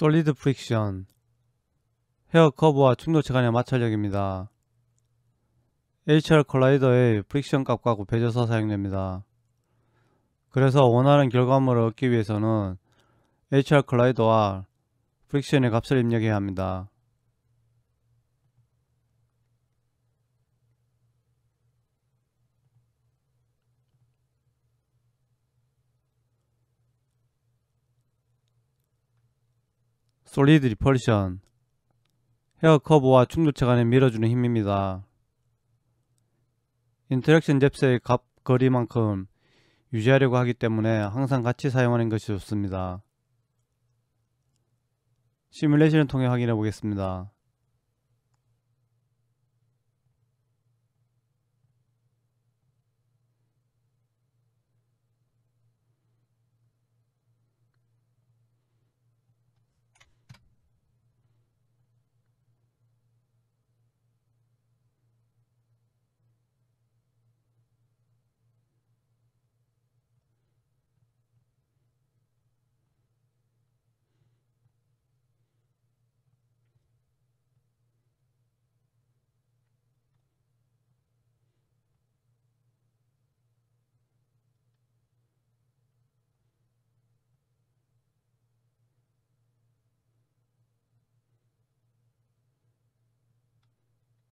솔리드 프릭션 헤어 커브와 충돌체 간의 마찰력입니다. HR 컬라이더의 프릭션 값과 곱해져서 사용됩니다. 그래서 원하는 결과물을 얻기 위해서는 HR 컬라이더와 프릭션의 값을 입력해야 합니다. 솔리드 리펄션 헤어 커브와 충조체 간에 밀어주는 힘입니다. 인터랙션 잽스의 값 거리만큼 유지하려고 하기 때문에 항상 같이 사용하는 것이 좋습니다. 시뮬레이션을 통해 확인해 보겠습니다.